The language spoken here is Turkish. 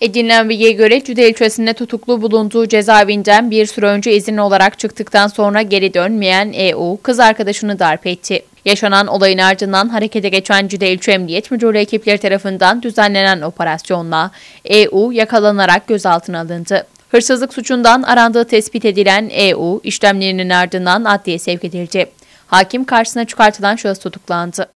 Edinilen bilgiye göre Cüde ilçesinde tutuklu bulunduğu cezaevinden bir süre önce izin olarak çıktıktan sonra geri dönmeyen EU kız arkadaşını darp etti. Yaşanan olayın ardından harekete geçen Cüde İlçe Emniyet Müdürlüğü ekipleri tarafından düzenlenen operasyonla EU yakalanarak gözaltına alındı. Hırsızlık suçundan arandığı tespit edilen EU işlemlerinin ardından adliye sevk edildi. Hakim karşısına çıkartılan şahıs tutuklandı.